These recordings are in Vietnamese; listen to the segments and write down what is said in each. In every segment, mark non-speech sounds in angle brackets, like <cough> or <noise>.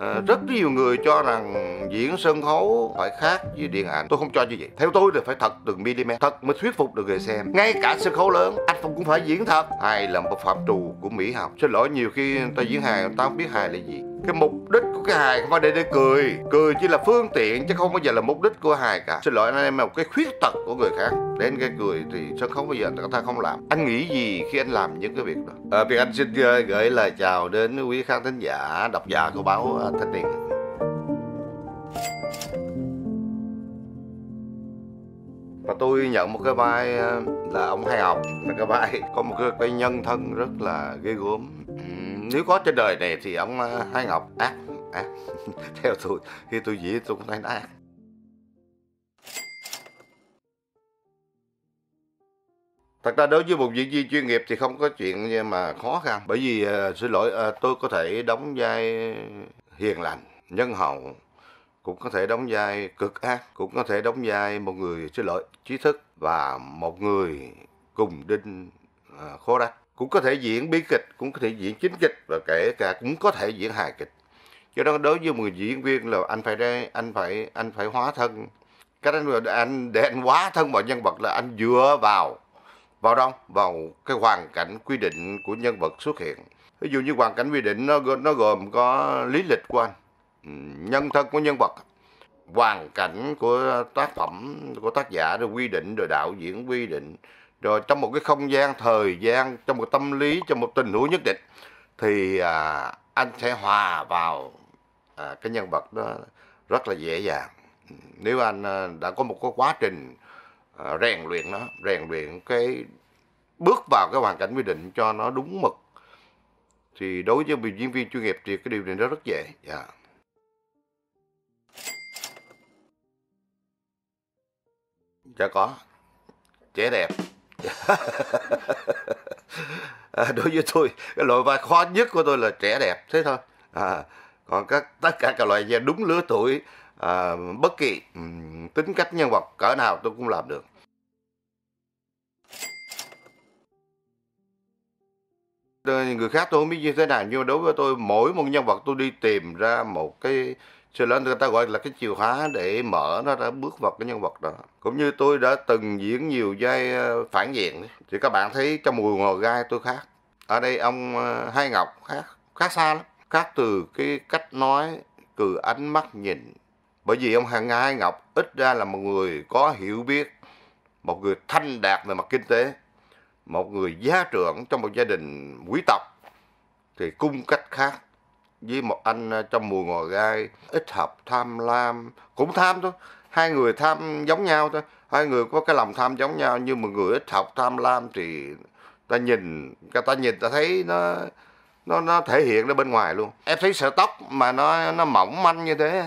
Ờ, rất nhiều người cho rằng diễn sân khấu phải khác với điện ảnh tôi không cho như vậy theo tôi là phải thật từng mm thật mới thuyết phục được người xem ngay cả sân khấu lớn anh phong cũng phải diễn thật hài là một phạm trù của mỹ học xin lỗi nhiều khi ta diễn hài tao không biết hài là gì cái mục đích của cái hài không phải để để cười cười chỉ là phương tiện chứ không bao giờ là mục đích của hài cả xin lỗi anh em một cái khuyết tật của người khác đến cái cười thì sân khấu bây giờ người ta không làm anh nghĩ gì khi anh làm những cái việc đó à, việt anh xin gửi lời chào đến quý khán thính giả độc giả của báo ờ, thanh niên và tôi nhận một cái vai ờ, là ông hai học là cái vai có một cái, cái nhân thân rất là ghê gớm nếu có trên đời này thì ông ờ, Thái Ngọc ác ác <laughs> theo tôi khi tôi dĩ tôi cũng thấy nó ác Thật ra đối với một diễn viên chuyên nghiệp thì không có chuyện mà khó khăn Bởi vì ờ, xin lỗi ờ, tôi có thể đóng vai hiền lành, nhân hậu Cũng có thể đóng vai cực ác Cũng có thể đóng vai một người xin lỗi trí thức Và một người cùng đinh khó khố đắc cũng có thể diễn bi kịch cũng có thể diễn chính kịch và kể cả cũng có thể diễn hài kịch cho nên đối với người diễn viên là anh phải anh phải anh phải hóa thân cái anh, anh để anh hóa thân vào nhân vật là anh dựa vào vào đâu vào cái hoàn cảnh quy định của nhân vật xuất hiện ví dụ như hoàn cảnh quy định nó nó gồm có lý lịch của anh ừ, nhân thân của nhân vật hoàn cảnh của tác phẩm của tác giả rồi quy định rồi đạo diễn quy định rồi trong một cái không gian thời gian trong một tâm lý trong một tình huống nhất định thì à, anh sẽ hòa vào à, cái nhân vật đó rất là dễ dàng nếu anh à, đã có một cái quá trình à, rèn luyện nó rèn luyện cái bước vào cái hoàn cảnh quy định cho nó đúng mực thì đối với biểu diễn viên chuyên nghiệp thì cái điều này nó rất dễ yeah. Dạ. dạ có trẻ đẹp à, đối với tôi cái loại vai khó nhất của tôi là trẻ đẹp thế thôi à, còn các tất cả các loại da đúng lứa tuổi à, bất kỳ tính cách nhân vật cỡ nào tôi cũng làm được người khác tôi không biết như thế nào nhưng mà đối với tôi mỗi một nhân vật tôi đi tìm ra một cái cho lớn người ta gọi là cái chìa khóa để mở nó ra bước vào cái nhân vật đó cũng như tôi đã từng diễn nhiều vai ờ, phản diện thì các bạn thấy trong mùi ngò gai tôi khác ở đây ông ờ, hai ngọc khác khác xa lắm khác từ cái cách nói từ ánh mắt nhìn bởi vì ông hàng hai ngọc ít ra là một người có hiểu biết một người thanh đạt về mặt kinh tế một người gia trưởng trong một gia đình quý tộc thì cung cách khác với một anh ờ, trong mùa ngò gai ít hợp tham lam cũng tham thôi hai người tham giống nhau thôi hai người có cái lòng tham giống nhau nhưng mà người ít học tham lam thì ta nhìn người ta nhìn ta thấy nó nó nó thể hiện ra bên ngoài luôn em thấy sợi tóc mà nó nó mỏng manh như thế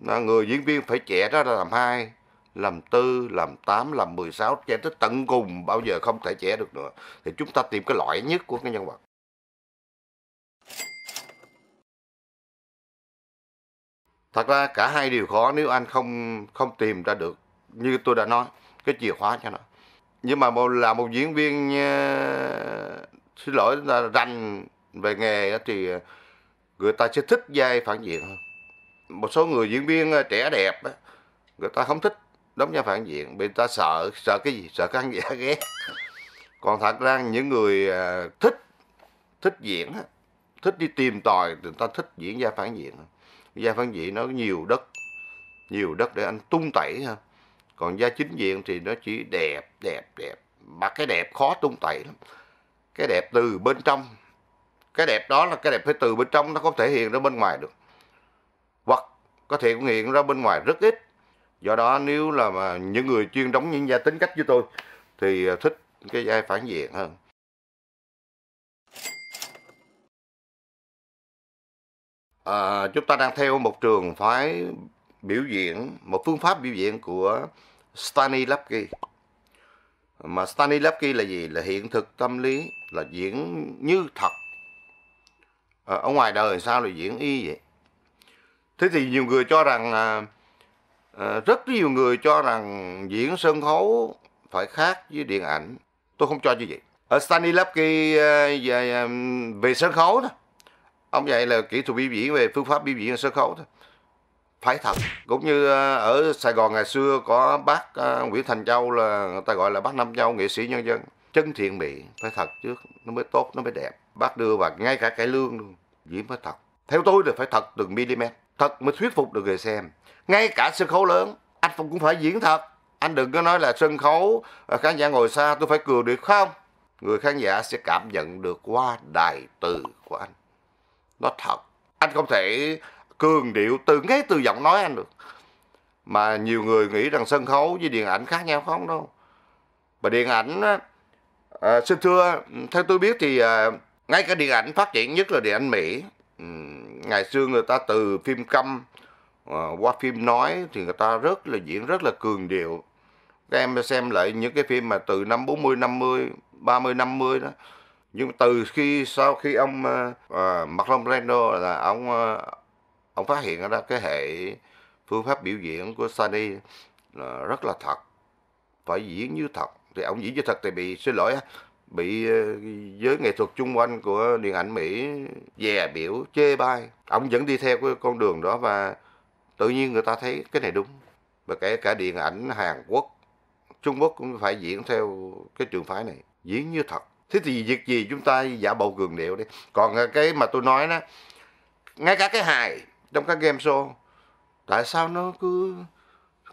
người diễn viên phải trẻ ra làm hai làm tư làm tám làm 16 che tới tận cùng bao giờ không thể trẻ được nữa thì chúng ta tìm cái loại nhất của cái nhân vật thật ra cả hai điều khó nếu anh không không tìm ra được như tôi đã nói cái chìa khóa cho nó nhưng mà là một diễn viên ờ, xin lỗi là rành về nghề thì ờ, người ta sẽ thích vai phản diện hơn một số người diễn viên ờ, trẻ đẹp người ta không thích đóng vai phản diện bên ta sợ sợ cái gì sợ khán giả ghét còn thật ra những người à, thích thích diễn thích đi tìm tòi thì ta thích diễn gia phản diện gia phản diện nó nhiều đất nhiều đất để anh tung tẩy ha còn gia chính diện thì nó chỉ đẹp đẹp đẹp mà cái đẹp khó tung tẩy lắm cái đẹp từ bên trong cái đẹp đó là cái đẹp phải từ bên trong nó không thể hiện ra bên ngoài được hoặc có thể hiện ra bên ngoài rất ít do đó nếu là mà những người chuyên đóng những gia tính cách như tôi thì à, thích cái vai phản diện hơn à, chúng ta đang theo một trường phái biểu diễn một phương pháp biểu diễn của Stanislavski mà Stanislavski là gì là hiện thực tâm lý là diễn như thật à, ở ngoài đời sao là diễn y vậy thế thì nhiều người cho rằng à, Ờ, rất nhiều người cho rằng diễn sân khấu phải khác với điện ảnh. Tôi không cho như vậy. Ở Stanislavski ờ, về, ờ, về sân khấu đó, ông dạy là kỹ thuật biểu diễn về phương pháp biểu diễn sân khấu thôi phải thật cũng như ở Sài Gòn ngày xưa có bác Nguyễn Thành Châu là người ta gọi là bác Nam Châu nghệ sĩ nhân dân chân thiện mỹ phải thật trước nó mới tốt nó mới đẹp bác đưa vào ngay cả cái lương luôn diễn phải thật theo tôi là phải thật từng mm thật mới thuyết phục được người xem ngay cả sân khấu lớn anh cũng phải diễn thật anh đừng có nói là sân khấu à, khán giả ngồi xa tôi phải cười được không người khán giả sẽ cảm nhận được qua đài từ của anh nó thật anh không thể cường điệu từ ngay từ giọng nói anh được mà nhiều người nghĩ rằng sân khấu với điện ảnh khác nhau không đâu mà điện ảnh à, xin thưa theo tôi biết thì à, ngay cả điện ảnh phát triển nhất là điện ảnh mỹ ừ, ngày xưa người ta từ phim câm à, qua phim nói thì người ta rất là diễn rất là cường điệu các em xem lại những cái phim mà từ năm 40 50 30 50 đó nhưng từ khi sau khi ông uh, ờ, ờ, Marlon Brando là ông uh, ông phát hiện ra cái hệ phương pháp biểu diễn của Sunny là rất là thật phải diễn như thật thì ông diễn như thật thì bị xin lỗi bị giới nghệ thuật chung quanh của điện ảnh Mỹ dè biểu chê bai ông vẫn đi theo cái con đường đó và tự nhiên người ta thấy cái này đúng và kể cả điện ảnh Hàn Quốc Trung Quốc cũng phải diễn theo cái trường phái này diễn như thật thế thì việc gì chúng ta giả bầu cường điệu đi còn à, cái mà tôi nói đó ngay cả cái hài trong các game show tại sao nó cứ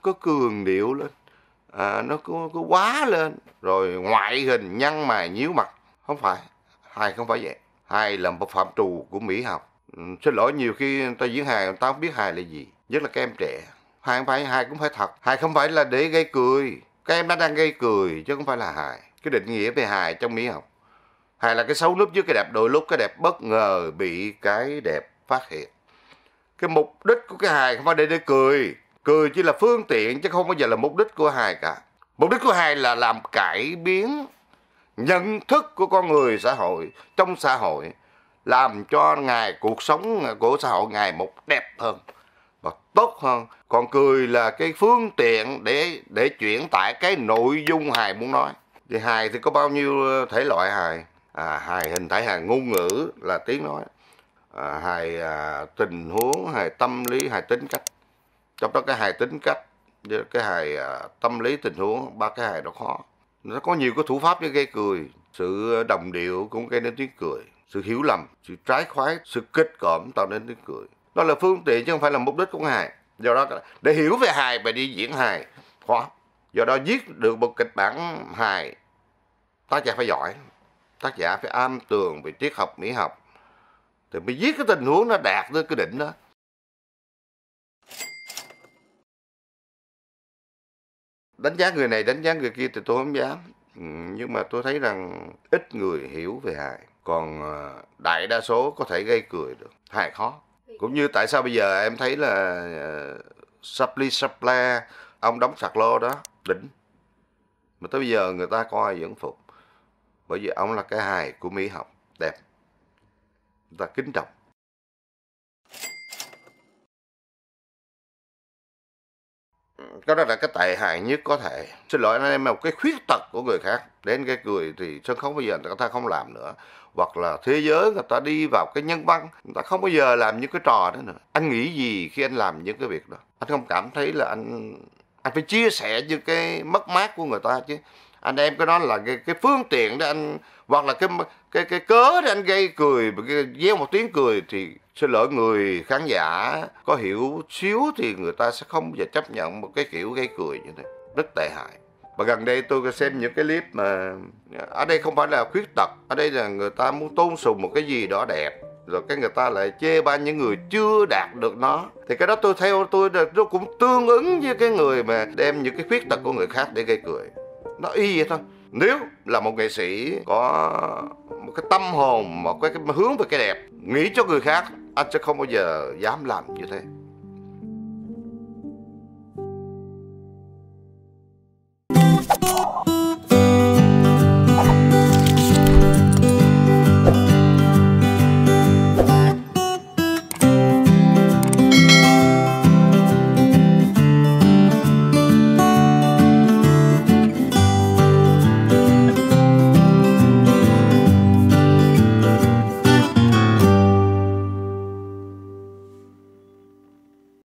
có cường điệu lên à, nó cứ, cứ quá lên rồi ngoại hình nhăn mày nhíu mặt không phải hài không phải vậy hài là một phạm trù của mỹ học ừ, xin lỗi nhiều khi người diễn hài tao không biết hài là gì nhất là các em trẻ hài phải hài cũng phải thật hài không phải là để gây cười các em đã đang gây cười chứ không phải là hài cái định nghĩa về hài trong mỹ học hài là cái xấu núp dưới cái đẹp đôi lúc cái đẹp bất ngờ bị cái đẹp phát hiện cái mục đích của cái hài không phải để để cười cười chỉ là phương tiện chứ không bao giờ là mục đích của hài cả mục đích của hài là làm cải biến nhận thức của con người xã hội trong xã hội làm cho ngày cuộc sống của xã hội ngày một đẹp hơn và tốt hơn còn cười là cái phương tiện để để chuyển tải cái nội dung hài muốn nói thì hài thì có bao nhiêu ờ, thể loại hài à, hài hình thể hài ngôn ngữ là tiếng nói à, hài à, tình huống hài tâm lý hài tính cách trong đó cái hài tính cách cái hài à, tâm lý tình huống ba cái hài đó khó nó có nhiều cái thủ pháp để gây cười sự đồng điệu cũng gây nên tiếng cười sự hiểu lầm sự trái khoái sự kích cỡm tạo nên tiếng cười đó là phương tiện chứ không phải là mục đích của hài do đó để hiểu về hài và đi diễn hài khó do đó viết được một kịch bản hài tác giả phải giỏi tác giả phải am tường về triết học mỹ học thì mới viết cái tình huống nó đạt tới cái đỉnh đó đánh giá người này đánh giá người kia thì tôi không dám ừ, nhưng mà tôi thấy rằng ít người hiểu về hài còn ờ, đại đa số có thể gây cười được hài khó cũng như tại sao bây giờ em thấy là uh, ờ, supply supply ông đóng sạc lô đó đỉnh mà tới bây giờ người ta coi vẫn phục bởi vì ông là cái hài của mỹ học đẹp người ta kính trọng cái đó là cái tệ hại nhất có thể xin lỗi anh em một cái khuyết tật của người khác đến cái cười thì sân khấu bây giờ người ta không làm nữa hoặc là thế giới người ta đi vào cái nhân văn người ta không bao giờ làm những cái trò đó nữa anh nghĩ gì khi anh làm những cái việc đó anh không cảm thấy là anh anh phải chia sẻ những cái mất mát của người ta chứ anh em cái đó là cái, cái phương tiện để anh hoặc là cái cái cái cớ để anh gây cười cái gieo một tiếng cười thì xin lỗi người khán giả có hiểu xíu thì người ta sẽ không bao giờ chấp nhận một cái kiểu gây cười như thế rất tệ hại và gần đây tôi có xem những cái clip mà ở đây không phải là khuyết tật ở đây là người ta muốn tôn sùng một cái gì đó đẹp rồi cái người ta lại chê ba những người chưa đạt được nó thì cái đó tôi theo tôi nó cũng tương ứng với cái người mà đem những cái khuyết tật của người khác để gây cười nó y vậy thôi nếu là một nghệ sĩ có một cái tâm hồn một có cái hướng về cái đẹp nghĩ cho người khác anh sẽ không bao giờ dám làm như thế